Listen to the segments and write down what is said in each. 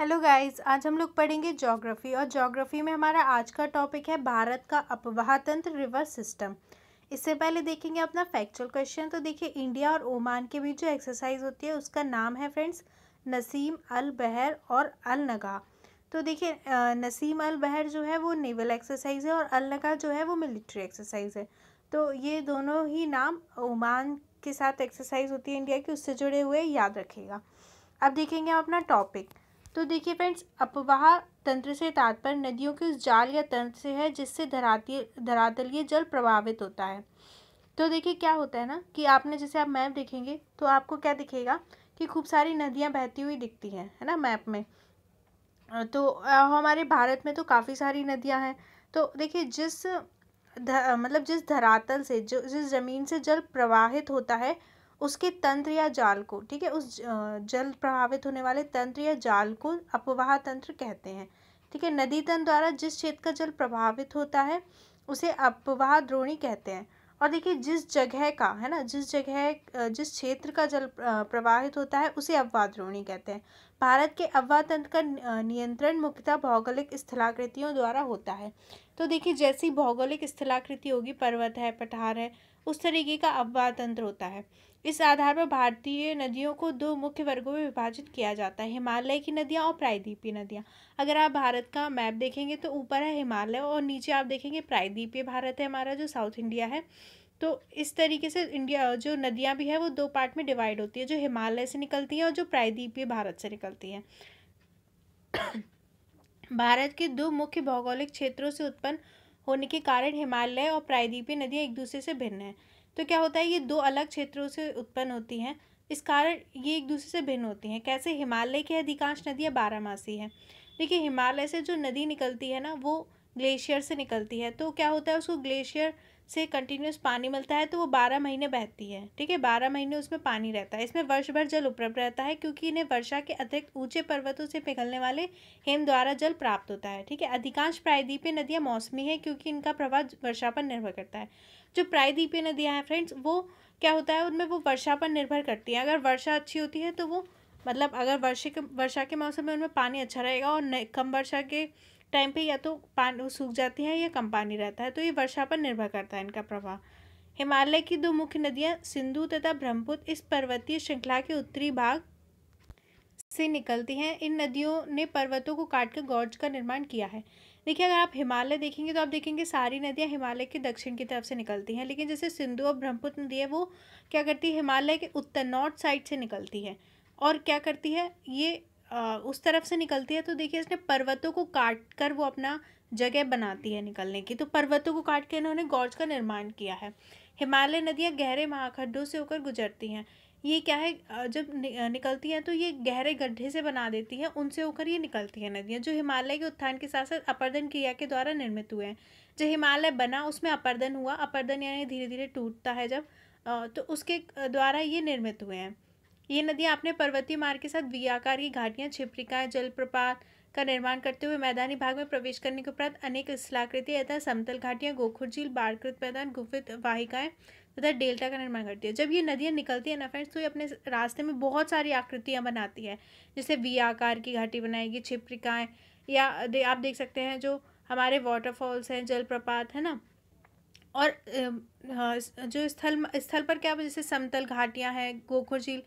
hello guys आज हम लोग पढ़ेंगे ज्योग्राफी और ज्योग्राफी में हमारा आज का टॉपिक है भारत का अपवाहतंत्र रिवर सिस्टम इससे पहले देखेंगे अपना फैक्चुअल क्वेश्चन तो देखिए इंडिया और ओमान के बीच जो एक्सरसाइज होती है उसका नाम है फ्रेंड्स नसीम अल बहर और अल नगा तो देखिए नसीम अल बहर जो है वो नेवल एक्सरसाइज है और अल नगा जो है वो मिलिट्री एक्सरसाइज है तो ये दोनों ही नाम ओमान के साथ एक्सरसाइज होती है इंडिया की उससे जुड़े हुए याद रखेगा अब देखेंगे अपना टॉपिक तो देखिए फ्रेंड्स अपवाह तंत्र से तात्पर्य नदियों के उस जाल या तंत्र से है जिससे धरातीय धरातलीय जल प्रभावित होता है तो देखिए क्या होता है ना कि आपने जैसे आप मैप देखेंगे तो आपको क्या दिखेगा कि खूब सारी नदियाँ बहती हुई दिखती हैं है ना मैप में तो हमारे भारत में तो काफ़ी सारी नदियाँ हैं तो देखिए जिस मतलब जिस धरातल से जो जिस ज़मीन से जल प्रवाहित होता है उसके तंत्र या जाल को ठीक है उस जल प्रभावित होने वाले तंत्र या जाल को अपवाह तंत्र कहते हैं ठीक है नदी तंत्र द्वारा जिस क्षेत्र का जल प्रभावित होता है उसे अपवाह द्रोणी कहते हैं और देखिए जिस जगह का है ना जिस जगह जिस क्षेत्र का जल प्रवाहित होता है उसे द्रोणी कहते हैं भारत के तंत्र का नियंत्रण मुख्यतः भौगोलिक स्थलाकृतियों द्वारा होता है तो देखिए जैसी भौगोलिक स्थलाकृति होगी पर्वत है पठार है उस तरीके का तंत्र होता है इस आधार पर भारतीय नदियों को दो मुख्य वर्गों में विभाजित किया जाता है हिमालय की नदियाँ और प्रायद्वीपीय नदियाँ अगर आप भारत का मैप देखेंगे तो ऊपर है हिमालय और नीचे आप देखेंगे प्रायद्वीपीय भारत है हमारा जो साउथ इंडिया है तो इस तरीके से इंडिया जो नदियाँ भी है वो दो पार्ट में डिवाइड होती है जो हिमालय से निकलती हैं और जो प्रायद्वीपीय भारत से निकलती हैं भारत के दो मुख्य भौगोलिक क्षेत्रों से उत्पन्न होने के कारण हिमालय और प्रायद्वीपीय नदियाँ एक दूसरे से भिन्न हैं तो क्या होता है ये दो अलग क्षेत्रों से उत्पन्न होती हैं इस कारण ये एक दूसरे से भिन्न होती हैं कैसे हिमालय की अधिकांश नदियाँ बारहमासी हैं देखिए हिमालय से जो नदी निकलती है ना वो ग्लेशियर से निकलती है तो क्या होता है उसको ग्लेशियर से कंटिन्यूस पानी मिलता है तो वो बारह महीने बहती है ठीक है बारह महीने उसमें पानी रहता है इसमें वर्ष भर जल उपलब्ध रहता है क्योंकि इन्हें वर्षा के अतिरिक्त ऊंचे पर्वतों से पिघलने वाले हिम द्वारा जल प्राप्त होता है ठीक है अधिकांश प्रायद्वीपीय नदियाँ मौसमी है क्योंकि इनका प्रभाव वर्षा पर निर्भर करता है जो प्रायद्वीपीय नदियाँ हैं फ्रेंड्स वो क्या होता है उनमें वो वर्षा पर निर्भर करती हैं अगर वर्षा अच्छी होती है तो वो मतलब अगर वर्षे के वर्षा के मौसम में उनमें पानी अच्छा रहेगा और कम वर्षा के टाइम पे या तो पानी सूख जाती हैं या कम पानी रहता है तो ये वर्षा पर निर्भर करता है इनका प्रभाव हिमालय की दो मुख्य नदियाँ सिंधु तथा ब्रह्मपुत्र इस पर्वतीय श्रृंखला के उत्तरी भाग से निकलती हैं इन नदियों ने पर्वतों को काट कर गौर्ज का निर्माण किया है देखिए अगर आप हिमालय देखेंगे तो आप देखेंगे सारी नदियाँ हिमालय के दक्षिण की तरफ से निकलती हैं लेकिन जैसे सिंधु और ब्रह्मपुत्र नदी है वो क्या करती है हिमालय के उत्तर नॉर्थ साइड से निकलती है और क्या करती है ये उस तरफ से निकलती है तो देखिए इसने पर्वतों को काट कर वो अपना जगह बनाती है निकलने की तो पर्वतों को काट के इन्होंने गौज का निर्माण किया है हिमालय नदियाँ गहरे महाखड्डों से होकर गुजरती हैं ये क्या है जब निकलती हैं तो ये गहरे गड्ढे से बना देती हैं उनसे होकर ये निकलती हैं नदियाँ जो हिमालय के उत्थान के साथ साथ अपर्दन क्रिया के द्वारा निर्मित हुए हैं जो हिमालय बना उसमें अपर्दन हुआ अपर्दन यानी धीरे धीरे टूटता है जब तो उसके द्वारा ये निर्मित हुए हैं ये नदियाँ अपने पर्वतीय मार्ग के साथ व्याकार की घाटियाँ छिपरिकाएँ जलप्रपात का निर्माण करते हुए मैदानी भाग में प्रवेश करने के उपरांत अनेक स्थलाकृति तथा समतल घाटियाँ गोखुर झील बाढ़कृत मैदान गुफित वाहिकाएँ तथा डेल्टा का निर्माण करती है जब ये नदियाँ निकलती है ना फ्रेंड्स तो ये अपने रास्ते में बहुत सारी आकृतियाँ बनाती है जैसे वी आकार की घाटी बनाएगी छिपरिकाएँ या दे आप देख सकते हैं जो हमारे वाटरफॉल्स हैं जलप्रपात है ना और हाँ, जो स्थल स्थल पर क्या जैसे समतल घाटियाँ हैं गोखुर झील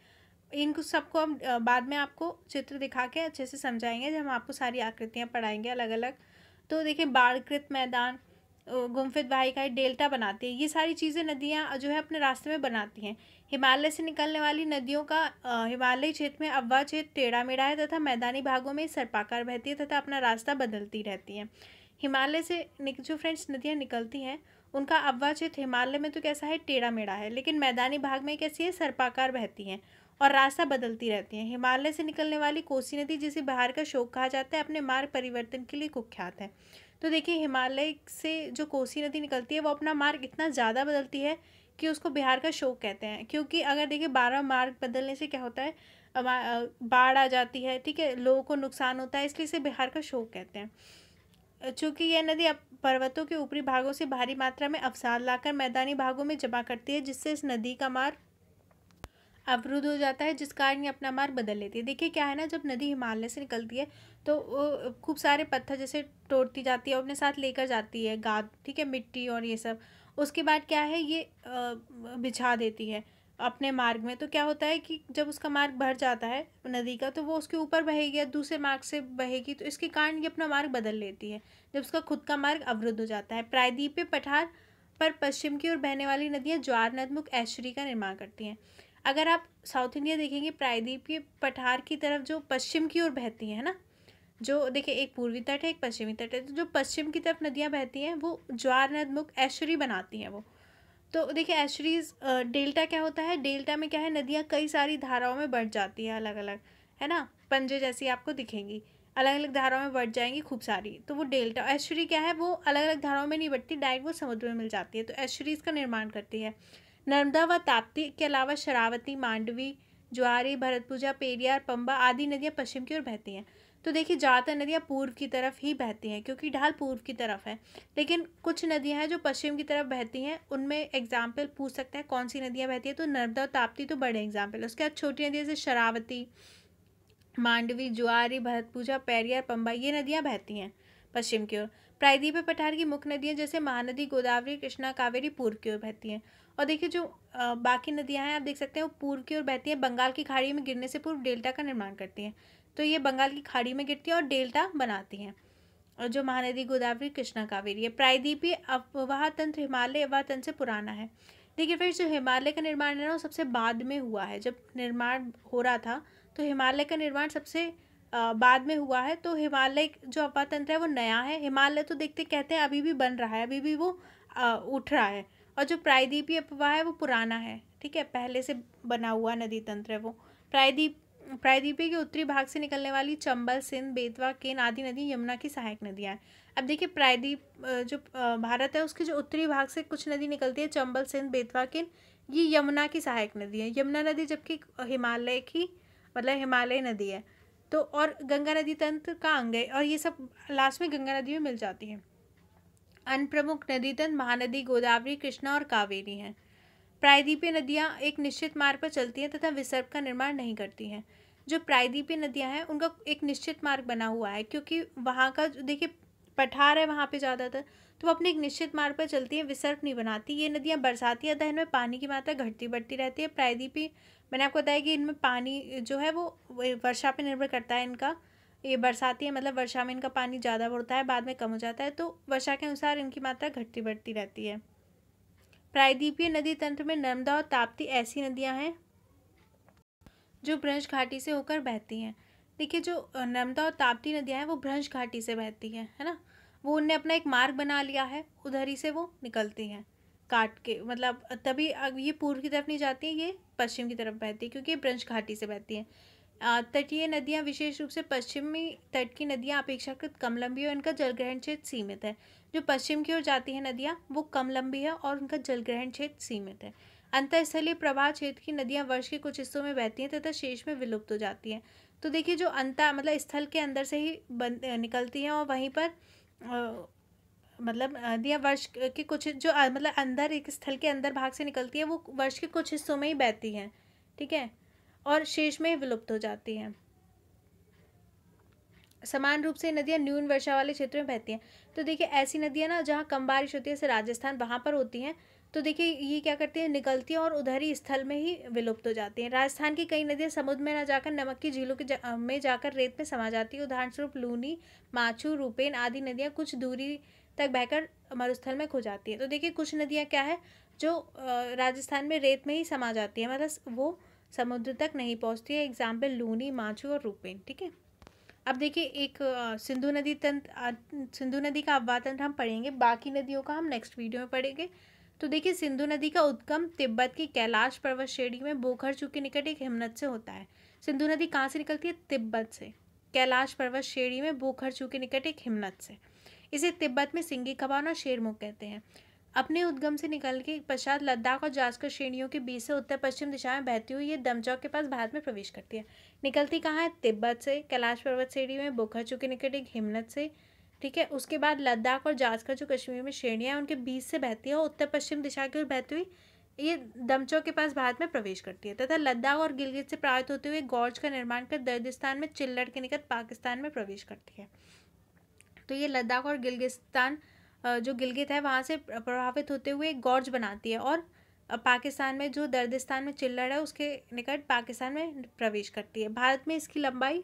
इनको सबको हम बाद में आपको चित्र दिखा के अच्छे से समझाएंगे जब हम आपको सारी आकृतियाँ पढ़ाएंगे अलग अलग तो देखिए बाढ़कृत मैदान गुमफित भाई का डेल्टा बनाती है ये सारी चीज़ें नदियाँ जो है अपने रास्ते में बनाती हैं हिमालय से निकलने वाली नदियों का हिमालयी क्षेत्र में अव्वा क्षेत्र टेढ़ा मेढ़ा है तथा मैदानी भागों में सर्पाकार बहती है तथा अपना रास्ता बदलती रहती है हिमालय से जो फ्रेंड्स नदियाँ निकलती हैं उनका अव्वा क्षेत्र हिमालय में तो कैसा है टेढ़ा मेढ़ा है लेकिन मैदानी भाग में कैसी है सर्पाकार बहती हैं और रास्ता बदलती रहती हैं हिमालय से निकलने वाली कोसी नदी जिसे बिहार का शोक कहा जाता है अपने मार्ग परिवर्तन के लिए कुख्यात है तो देखिए हिमालय से जो कोसी नदी निकलती है वो अपना मार्ग इतना ज़्यादा बदलती है कि उसको बिहार का शोक कहते हैं क्योंकि अगर देखिए बारह मार्ग बदलने से क्या होता है बाढ़ आ जाती है ठीक है लोगों को नुकसान होता है इसलिए इसे बिहार का शोक कहते हैं चूँकि यह नदी अब पर्वतों के ऊपरी भागों से भारी मात्रा में अवसाद लाकर मैदानी भागों में जमा करती है जिससे इस नदी का मार्ग अवरुद्ध हो जाता है जिस कारण ये अपना मार्ग बदल लेती है देखिए क्या है ना जब नदी हिमालय से निकलती है तो वो खूब सारे पत्थर जैसे तोड़ती जाती है अपने साथ लेकर जाती है गाद ठीक है मिट्टी और ये सब उसके बाद क्या है ये बिछा देती है अपने मार्ग में तो क्या होता है कि जब उसका मार्ग भर जाता है नदी का तो वो उसके ऊपर बहेगी या दूसरे मार्ग से बहेगी तो इसके कारण ये अपना मार्ग बदल लेती है जब उसका खुद का मार्ग अवरुद्ध हो जाता है प्रायद्वीपीय पठार पर पश्चिम की ओर बहने वाली नदियाँ ज्वार नदमुख ऐश्वरी का निर्माण करती हैं अगर आप साउथ इंडिया देखेंगे प्रायद्वीप के पठार की तरफ जो पश्चिम की ओर बहती है ना जो देखिए एक पूर्वी तट है एक पश्चिमी तट है तो जो पश्चिम की तरफ नदियाँ बहती हैं वो ज्वार नदमुख ऐश्वरी बनाती हैं वो तो देखिए ऐश्वरीज डेल्टा क्या होता है डेल्टा में क्या है नदियाँ कई सारी धाराओं में बढ़ जाती हैं अलग अलग है ना पंजे जैसी आपको दिखेंगी अलग अलग धाराओं में बढ़ जाएंगी खूब सारी तो वो डेल्टा ऐश्वरी क्या है वो अलग अलग धाराओं में नहीं बढ़ती डायरेक्ट वो समुद्र में मिल जाती है तो ऐश्वरीज का निर्माण करती है नर्मदा व ताप्ती के अलावा शरावती मांडवी ज्वारी भरतपूजा पेरियार पंबा आदि नदियाँ पश्चिम की ओर बहती हैं तो देखिए ज़्यादातर नदियाँ पूर्व की तरफ ही बहती हैं क्योंकि ढाल पूर्व की तरफ है लेकिन कुछ नदियाँ हैं जो पश्चिम की तरफ बहती हैं उनमें एग्जाम्पल पूछ सकते हैं कौन सी नदियाँ बहती हैं तो नर्मदा और ताप्ती तो बड़े एग्जाम्पल उसके बाद छोटी नदियाँ जैसे शरावती मांडवी ज्वारी भरतपूजा पैरियार पंबा ये नदियाँ बहती हैं पश्चिम की ओर प्रायद्वीप पठार की मुख्य नदियाँ जैसे महानदी गोदावरी कृष्णा कावेरी पूर्व की ओर बहती हैं और देखिए जो बाकी नदियाँ हैं आप देख सकते हैं वो पूर्व की ओर बहती हैं बंगाल की खाड़ी में गिरने से पूर्व डेल्टा का निर्माण करती हैं तो ये बंगाल की खाड़ी में गिरती है और डेल्टा बनाती हैं और जो महानदी गोदावरी कृष्णा कावेरी है प्रायद्वीपीय अफवाह तंत्र हिमालय अफवाह तंत्र से पुराना है देखिए फिर जो हिमालय का निर्माण है ना वो सबसे बाद में हुआ है जब निर्माण हो रहा था तो हिमालय का निर्माण सबसे बाद में हुआ है तो हिमालय जो अपवाह तंत्र है वो नया है हिमालय तो देखते कहते हैं अभी भी बन रहा है अभी भी वो उठ रहा है और जो प्रायद्वीपीय अपवाह है वो पुराना है ठीक है पहले से बना हुआ नदी तंत्र है वो प्रायद्वीप प्रायद्वीपीय के उत्तरी भाग से निकलने वाली चंबल सिंध बेतवा केन आदि नदी यमुना की सहायक नदियाँ हैं अब देखिए प्रायद्वीप जो भारत है उसके जो उत्तरी भाग से कुछ नदी निकलती है चंबल सिंध बेतवा केन ये यमुना की सहायक नदी है यमुना नदी जबकि हिमालय की मतलब हिमालय नदी है तो और गंगा नदी तंत्र का अंग है और ये सब लास्ट में गंगा नदी में मिल जाती है अन्य प्रमुख नदीतन महानदी गोदावरी कृष्णा और कावेरी हैं प्रायद्वीपीय नदियाँ एक निश्चित मार्ग पर चलती हैं तथा विसर्ग का निर्माण नहीं करती हैं जो प्रायद्वीपीय नदियाँ हैं उनका एक निश्चित मार्ग बना हुआ है क्योंकि वहाँ का देखिए पठार है वहाँ पे ज़्यादातर तो वो अपने एक निश्चित मार्ग पर चलती हैं विसर्ग नहीं बनाती ये नदियाँ बरसाती या दहन में पानी की मात्रा घटती बढ़ती रहती है प्रायद्वीपी मैंने आपको बताया कि इनमें पानी जो है वो वर्षा पर निर्भर करता है इनका ये बरसाती है मतलब वर्षा में इनका पानी ज़्यादा बढ़ता है बाद में कम हो जाता है तो वर्षा के अनुसार इनकी मात्रा घटती बढ़ती रहती है प्रायद्वीपीय नदी तंत्र में नर्मदा और ताप्ती ऐसी नदियाँ हैं जो ब्रंश घाटी से होकर बहती हैं देखिए जो नर्मदा और ताप्ती नदियाँ हैं वो भ्रंश घाटी से बहती हैं है ना वो उनने अपना एक मार्ग बना लिया है उधर ही से वो निकलती हैं काट के मतलब तभी अब ये पूर्व की तरफ नहीं जाती हैं ये पश्चिम की तरफ बहती है क्योंकि ये ब्रंश घाटी से बहती हैं तटीय नदियाँ विशेष रूप से पश्चिमी तट की नदियाँ अपेक्षाकृत कम लंबी है इनका जल ग्रहण क्षेत्र सीमित है जो पश्चिम की ओर जाती है नदियाँ वो कम लंबी है और उनका जल ग्रहण क्षेत्र सीमित है अंतस्थलीय प्रवाह क्षेत्र की नदियाँ वर्ष के कुछ हिस्सों में बहती हैं तथा शेष में विलुप्त हो जाती हैं तो देखिए जो अंता मतलब स्थल के अंदर से ही बन निकलती हैं और वहीं पर मतलब नदियाँ वर्ष के कुछ जो मतलब अंदर एक स्थल के अंदर भाग से निकलती हैं वो वर्ष के कुछ हिस्सों में ही बहती हैं ठीक है और शेष में विलुप्त हो जाती हैं समान रूप से नदियाँ न्यून वर्षा वाले क्षेत्रों में बहती हैं तो देखिए ऐसी नदियाँ ना जहाँ कम बारिश होती है जैसे राजस्थान वहाँ पर होती हैं तो देखिए ये क्या करती हैं निकलती हैं और उधर ही स्थल में ही विलुप्त हो जाती हैं राजस्थान की कई नदियाँ समुद्र में ना जाकर नमक की झीलों के जा, में जाकर रेत में समा जाती है स्वरूप लूनी माछू रूपेन आदि नदियाँ कुछ दूरी तक बहकर मरुस्थल में खो जाती हैं तो देखिए कुछ नदियाँ क्या है जो राजस्थान में रेत में ही समा जाती है मतलब वो समुद्र तक नहीं पहुंचती है एग्जाम्पल लूनी माछू और रूपेन ठीक है अब देखिए एक सिंधु नदी तंत्र सिंधु नदी का अपवा तंत्र हम पढ़ेंगे बाकी नदियों का हम नेक्स्ट वीडियो में पढ़ेंगे तो देखिए सिंधु नदी का उद्गम तिब्बत की कैलाश पर्वत श्रेणी में बोखरचू के निकट एक हिमनद से होता है सिंधु नदी कहाँ से निकलती है तिब्बत से कैलाश पर्वत श्रेणी में बोखर चू के निकट एक हिमनद से इसे तिब्बत में सिंगी खबान और शेरमुख कहते हैं अपने उद्गम से निकल के पश्चात लद्दाख और जास्कर श्रेणियों के बीच से उत्तर पश्चिम दिशा में बहती हुई ये दमचौक के पास भारत में प्रवेश करती है निकलती कहाँ है तिब्बत से कैलाश पर्वत श्रेणी में बोखाचू के निकट एक हिमनत से ठीक है उसके बाद लद्दाख और जास्कर जो कश्मीर में श्रेणियाँ हैं उनके बीच से बहती है और उत्तर पश्चिम दिशा की ओर बहती हुई ये दमचौक के पास भारत में प्रवेश करती है तथा लद्दाख और गिलगित से प्राप्त होते हुए गौज का निर्माण कर दर्दिस्तान में चिल्लड़ के निकट पाकिस्तान में प्रवेश करती है तो ये लद्दाख और गिलगिस्तान जो गिलगित है वहाँ से प्रभावित होते हुए एक गॉर्ज बनाती है और पाकिस्तान में जो दर्दिस्तान में चिल्लड़ है उसके निकट पाकिस्तान में प्रवेश करती है भारत में इसकी लंबाई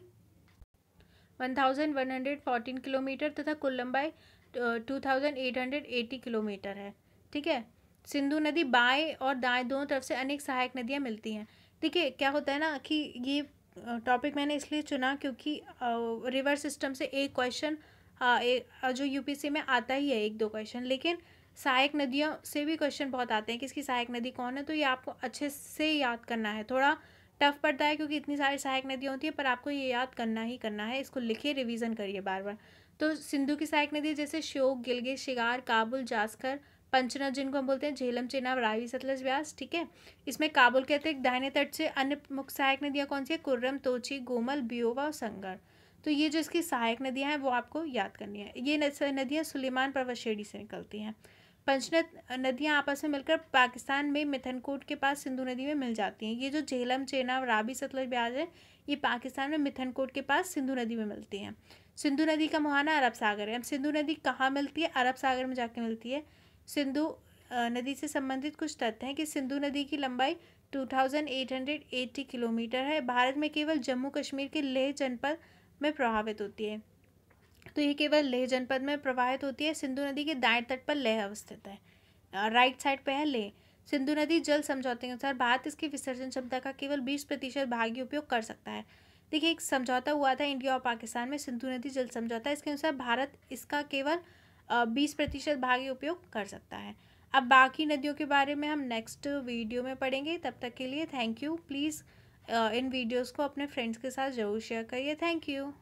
1114 किलोमीटर तथा कुल लंबाई 2880 किलोमीटर है ठीक है सिंधु नदी बाएं और दाएं दोनों तरफ से अनेक सहायक नदियाँ मिलती हैं ठीक है क्या होता है ना कि ये टॉपिक मैंने इसलिए चुना क्योंकि रिवर सिस्टम से एक क्वेश्चन हाँ, जो यूपीसी में आता ही है एक दो क्वेश्चन लेकिन सहायक नदियों से भी क्वेश्चन बहुत आते हैं कि इसकी सहायक नदी कौन है तो ये आपको अच्छे से याद करना है थोड़ा टफ पड़ता है क्योंकि इतनी सारी सहायक नदियाँ होती है पर आपको ये याद करना ही करना है इसको लिखिए रिवीजन करिए बार बार तो सिंधु की सहायक नदी जैसे श्योक गिलगे शिगार काबुल जास्कर पंचनद जिनको हम बोलते हैं झेलम चेनाब रावी सतलज व्यास ठीक है इसमें काबुल के अतिरिक्त दाहिने तट से अन्य मुख्य सहायक नदियाँ कौन सी है कुर्रम तोची गोमल बियोवा और संगर तो ये जो इसकी सहायक नदियाँ हैं वो आपको याद करनी है ये नदियाँ सुलेमान पर्वत श्रेणी से निकलती हैं पंचनद नदियाँ आपस में मिलकर पाकिस्तान में मिथनकोट के पास सिंधु नदी में मिल जाती हैं ये जो झेलम चेना राबी सतलज ब्याज है ये पाकिस्तान में मिथनकोट के पास सिंधु नदी में मिलती हैं सिंधु नदी का मुहाना अरब सागर है अब सिंधु नदी कहाँ मिलती है अरब सागर में जाके मिलती है सिंधु नदी से संबंधित कुछ तथ्य हैं कि सिंधु नदी की लंबाई 2880 किलोमीटर है भारत में केवल जम्मू कश्मीर के लेह जनपद में प्रभावित होती है तो ये केवल लेह जनपद में प्रभावित होती है सिंधु नदी के दाएं तट पर लेह अवस्थित है राइट साइड पर है लेह सिंधु नदी जल समझौते के अनुसार भारत इसकी विसर्जन क्षमता का केवल बीस प्रतिशत भाग ही उपयोग कर सकता है देखिए एक समझौता हुआ था इंडिया और पाकिस्तान में सिंधु नदी जल समझौता इसके अनुसार भारत इसका केवल बीस प्रतिशत भाग ही उपयोग कर सकता है अब बाकी नदियों के बारे में हम नेक्स्ट वीडियो में पढ़ेंगे तब तक के लिए थैंक यू प्लीज़ इन वीडियोज़ को अपने फ्रेंड्स के साथ ज़रूर शेयर करिए थैंक यू